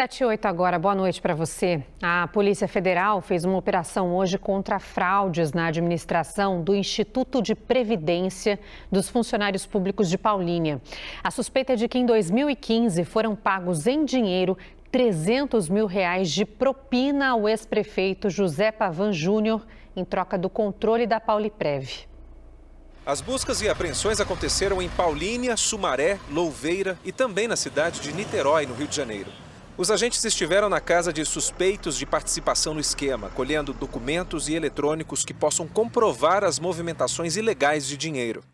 7 e 8 agora, boa noite para você. A Polícia Federal fez uma operação hoje contra fraudes na administração do Instituto de Previdência dos Funcionários Públicos de Paulínia. A suspeita é de que em 2015 foram pagos em dinheiro 300 mil reais de propina ao ex-prefeito José Pavan Júnior em troca do controle da Pauliprev. As buscas e apreensões aconteceram em Paulínia, Sumaré, Louveira e também na cidade de Niterói, no Rio de Janeiro. Os agentes estiveram na casa de suspeitos de participação no esquema, colhendo documentos e eletrônicos que possam comprovar as movimentações ilegais de dinheiro.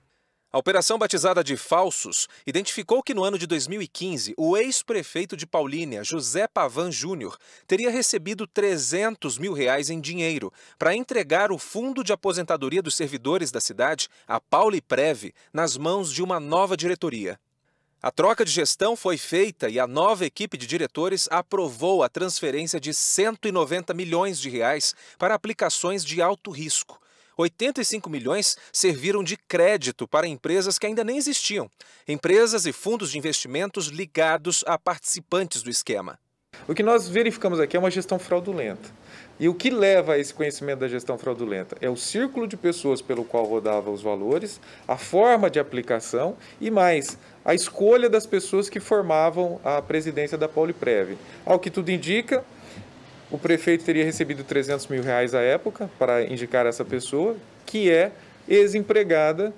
A operação batizada de Falsos identificou que no ano de 2015, o ex-prefeito de Paulínia, José Pavan Júnior, teria recebido 300 mil reais em dinheiro para entregar o fundo de aposentadoria dos servidores da cidade, a Pauli Preve, nas mãos de uma nova diretoria. A troca de gestão foi feita e a nova equipe de diretores aprovou a transferência de 190 milhões de reais para aplicações de alto risco. 85 milhões serviram de crédito para empresas que ainda nem existiam, empresas e fundos de investimentos ligados a participantes do esquema. O que nós verificamos aqui é uma gestão fraudulenta. E o que leva a esse conhecimento da gestão fraudulenta? É o círculo de pessoas pelo qual rodava os valores, a forma de aplicação e mais, a escolha das pessoas que formavam a presidência da Pauliprev. Ao que tudo indica, o prefeito teria recebido 300 mil reais à época para indicar essa pessoa, que é ex-empregada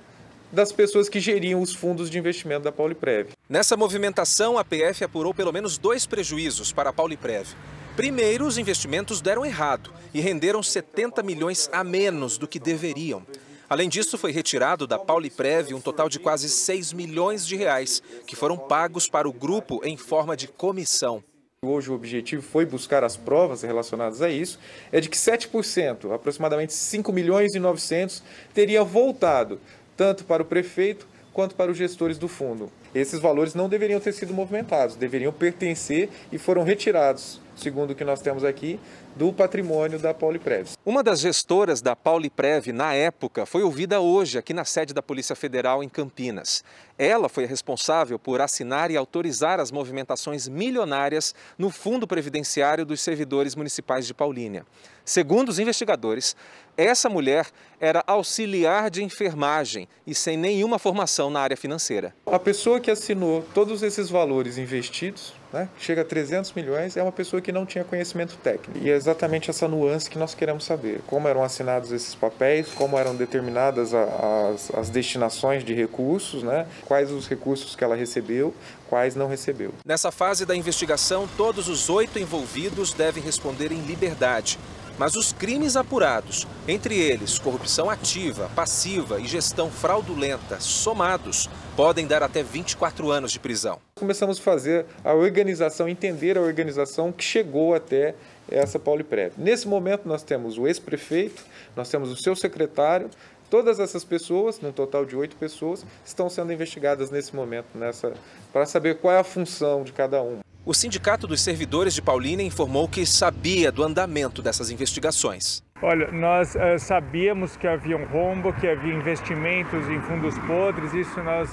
das pessoas que geriam os fundos de investimento da Pauliprev. Nessa movimentação, a PF apurou pelo menos dois prejuízos para a Pauliprev. Primeiro, os investimentos deram errado e renderam 70 milhões a menos do que deveriam. Além disso, foi retirado da Pauliprev um total de quase 6 milhões de reais, que foram pagos para o grupo em forma de comissão. Hoje o objetivo foi buscar as provas relacionadas a isso, é de que 7%, aproximadamente 5 milhões e 900, teria voltado tanto para o prefeito quanto para os gestores do fundo. Esses valores não deveriam ter sido movimentados, deveriam pertencer e foram retirados, segundo o que nós temos aqui, do patrimônio da Pauliprev. Uma das gestoras da Pauliprev na época foi ouvida hoje aqui na sede da Polícia Federal em Campinas. Ela foi responsável por assinar e autorizar as movimentações milionárias no Fundo Previdenciário dos Servidores Municipais de Paulínia. Segundo os investigadores, essa mulher era auxiliar de enfermagem e sem nenhuma formação na área financeira. A pessoa que assinou todos esses valores investidos, né, chega a 300 milhões, é uma pessoa que não tinha conhecimento técnico. E é exatamente essa nuance que nós queremos saber: como eram assinados esses papéis, como eram determinadas as, as destinações de recursos, né, quais os recursos que ela recebeu, quais não recebeu. Nessa fase da investigação, todos os oito envolvidos devem responder em liberdade mas os crimes apurados, entre eles corrupção ativa, passiva e gestão fraudulenta, somados, podem dar até 24 anos de prisão. Começamos a fazer a organização, entender a organização que chegou até essa Pauliprev. Nesse momento nós temos o ex-prefeito, nós temos o seu secretário, Todas essas pessoas, num total de oito pessoas, estão sendo investigadas nesse momento, nessa, para saber qual é a função de cada uma. O Sindicato dos Servidores de Paulínia informou que sabia do andamento dessas investigações. Olha, nós uh, sabíamos que havia um rombo, que havia investimentos em fundos podres, isso nós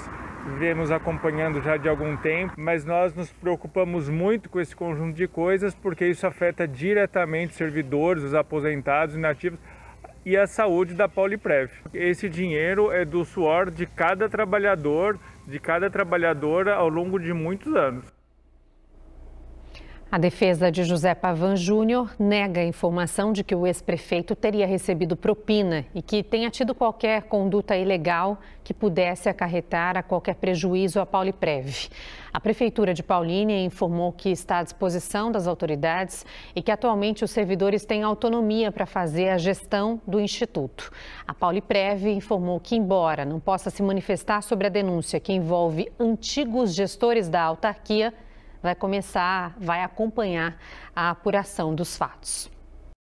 vemos acompanhando já de algum tempo, mas nós nos preocupamos muito com esse conjunto de coisas porque isso afeta diretamente os servidores, os aposentados, os inativos e a saúde da Poliprev. Esse dinheiro é do suor de cada trabalhador, de cada trabalhadora ao longo de muitos anos. A defesa de José Pavan Júnior nega a informação de que o ex-prefeito teria recebido propina e que tenha tido qualquer conduta ilegal que pudesse acarretar a qualquer prejuízo a Pauliprev. A Prefeitura de Paulínia informou que está à disposição das autoridades e que atualmente os servidores têm autonomia para fazer a gestão do Instituto. A Pauliprev informou que, embora não possa se manifestar sobre a denúncia que envolve antigos gestores da autarquia, vai começar, vai acompanhar a apuração dos fatos.